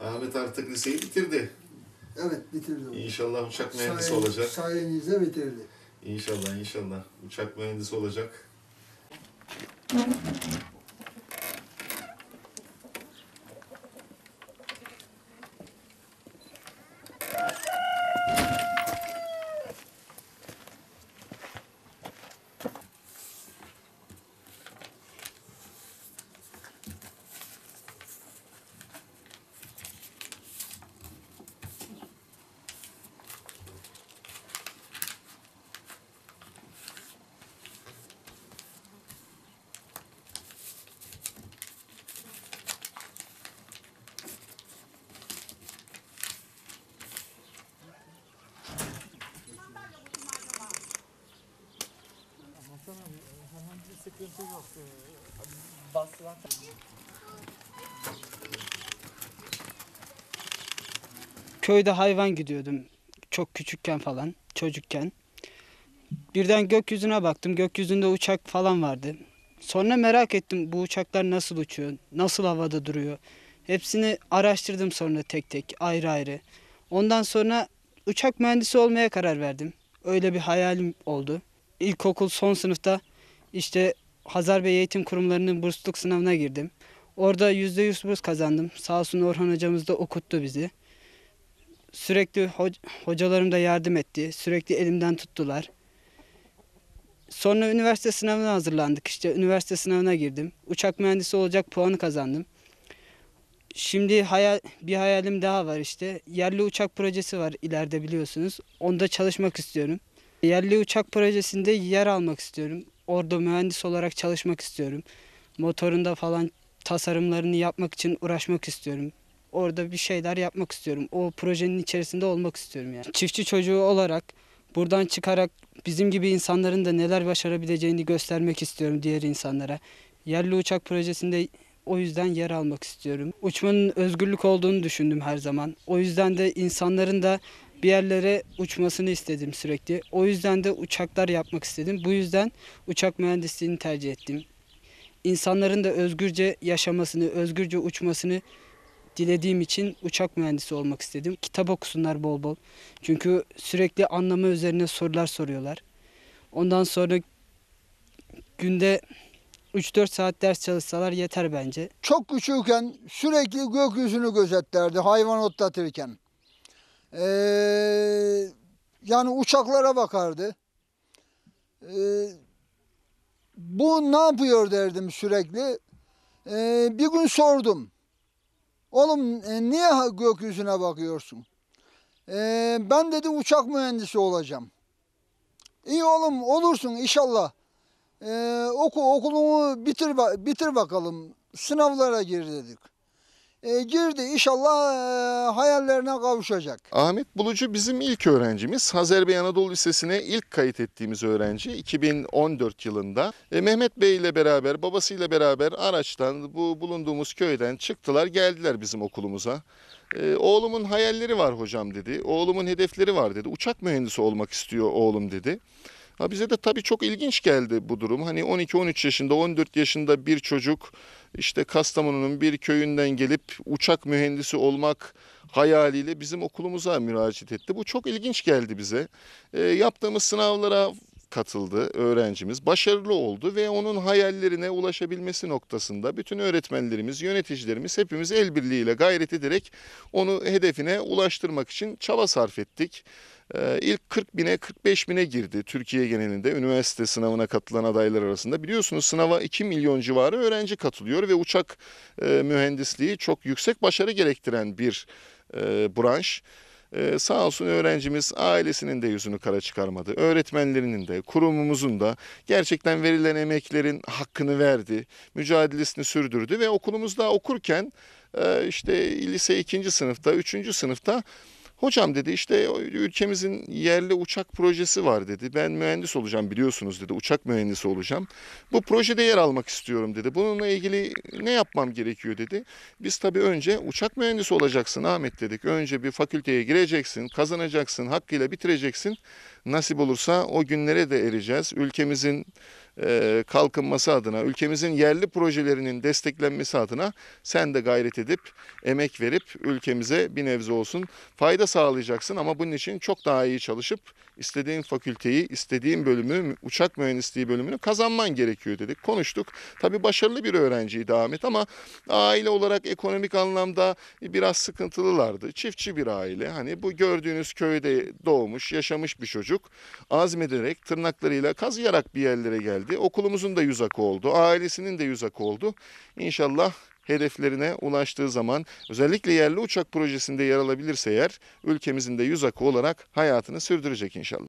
Ahmet artık liseyi bitirdi. Evet bitirdi. İnşallah uçak mühendisi Sayen, olacak. Sayenizde bitirdi. İnşallah inşallah. Uçak mühendisi olacak. sıkıntı yok. Ee, Basılan... Köyde hayvan gidiyordum çok küçükken falan, çocukken. Birden gökyüzüne baktım. Gökyüzünde uçak falan vardı. Sonra merak ettim bu uçaklar nasıl uçuyor, nasıl havada duruyor. Hepsini araştırdım sonra tek tek, ayrı ayrı. Ondan sonra uçak mühendisi olmaya karar verdim. Öyle bir hayalim oldu. İlkokul son sınıfta işte Hazar Bey Eğitim Kurumları'nın bursluluk sınavına girdim. Orada yüzde yüz burs kazandım. Sağ olsun Orhan hocamız da okuttu bizi. Sürekli ho hocalarım da yardım etti. Sürekli elimden tuttular. Sonra üniversite sınavına hazırlandık. İşte üniversite sınavına girdim. Uçak mühendisi olacak puanı kazandım. Şimdi hayal, bir hayalim daha var işte. Yerli uçak projesi var ileride biliyorsunuz. Onda çalışmak istiyorum. Yerli uçak projesinde yer almak istiyorum orada mühendis olarak çalışmak istiyorum. Motorunda falan tasarımlarını yapmak için uğraşmak istiyorum. Orada bir şeyler yapmak istiyorum. O projenin içerisinde olmak istiyorum yani. Çiftçi çocuğu olarak buradan çıkarak bizim gibi insanların da neler başarabileceğini göstermek istiyorum diğer insanlara. Yerli uçak projesinde o yüzden yer almak istiyorum. Uçmanın özgürlük olduğunu düşündüm her zaman. O yüzden de insanların da bir yerlere uçmasını istedim sürekli. O yüzden de uçaklar yapmak istedim. Bu yüzden uçak mühendisliğini tercih ettim. İnsanların da özgürce yaşamasını, özgürce uçmasını dilediğim için uçak mühendisi olmak istedim. Kitap okusunlar bol bol. Çünkü sürekli anlama üzerine sorular soruyorlar. Ondan sonra günde 3-4 saat ders çalışsalar yeter bence. Çok küçükken sürekli gökyüzünü gözetlerdi hayvan otlatırken. Ee, yani uçaklara bakardı. Ee, bu ne yapıyor derdim sürekli. Ee, bir gün sordum. Oğlum e, niye gökyüzüne bakıyorsun? Ee, ben dedi uçak mühendisi olacağım. İyi oğlum olursun inşallah. Ee, oku okulunu bitir bitir bakalım. Sınavlara gir dedik e, girdi. İnşallah e, hayallerine kavuşacak. Ahmet Bulucu bizim ilk öğrencimiz. Hazer Bey Anadolu Lisesi'ne ilk kayıt ettiğimiz öğrenci 2014 yılında. E, Mehmet Bey ile beraber, babasıyla beraber araçtan bu bulunduğumuz köyden çıktılar, geldiler bizim okulumuza. E, oğlumun hayalleri var hocam dedi. Oğlumun hedefleri var dedi. Uçak mühendisi olmak istiyor oğlum dedi. Ha bize de tabii çok ilginç geldi bu durum. Hani 12-13 yaşında, 14 yaşında bir çocuk işte Kastamonu'nun bir köyünden gelip uçak mühendisi olmak hayaliyle bizim okulumuza müracaat etti. Bu çok ilginç geldi bize. E, yaptığımız sınavlara katıldı öğrencimiz. Başarılı oldu ve onun hayallerine ulaşabilmesi noktasında bütün öğretmenlerimiz, yöneticilerimiz hepimiz el birliğiyle gayret ederek onu hedefine ulaştırmak için çaba sarf ettik. Ee, ilk 40 bine 45 bine girdi Türkiye genelinde üniversite sınavına katılan adaylar arasında. Biliyorsunuz sınava 2 milyon civarı öğrenci katılıyor ve uçak e, mühendisliği çok yüksek başarı gerektiren bir e, branş. Ee, sağ olsun öğrencimiz ailesinin de yüzünü kara çıkarmadı. Öğretmenlerinin de, kurumumuzun da gerçekten verilen emeklerin hakkını verdi. Mücadelesini sürdürdü ve okulumuzda okurken e, işte lise ikinci sınıfta, üçüncü sınıfta Hocam dedi işte ülkemizin yerli uçak projesi var dedi. Ben mühendis olacağım biliyorsunuz dedi. Uçak mühendisi olacağım. Bu projede yer almak istiyorum dedi. Bununla ilgili ne yapmam gerekiyor dedi. Biz tabii önce uçak mühendisi olacaksın Ahmet dedik. Önce bir fakülteye gireceksin, kazanacaksın, hakkıyla bitireceksin. Nasip olursa o günlere de ereceğiz. Ülkemizin e, kalkınması adına, ülkemizin yerli projelerinin desteklenmesi adına sen de gayret edip, emek verip ülkemize bir nebze olsun fayda sağlayacaksın ama bunun için çok daha iyi çalışıp istediğin fakülteyi, istediğin bölümü, uçak mühendisliği bölümünü kazanman gerekiyor dedik. Konuştuk. Tabii başarılı bir öğrenciyi devam ama aile olarak ekonomik anlamda biraz sıkıntılılardı. Çiftçi bir aile. Hani bu gördüğünüz köyde doğmuş, yaşamış bir çocuk azmederek tırnaklarıyla kazıyarak bir yerlere geldi geldi. Okulumuzun da yüz akı oldu. Ailesinin de yüz akı oldu. İnşallah hedeflerine ulaştığı zaman özellikle yerli uçak projesinde yer alabilirse eğer ülkemizin de yüz akı olarak hayatını sürdürecek inşallah.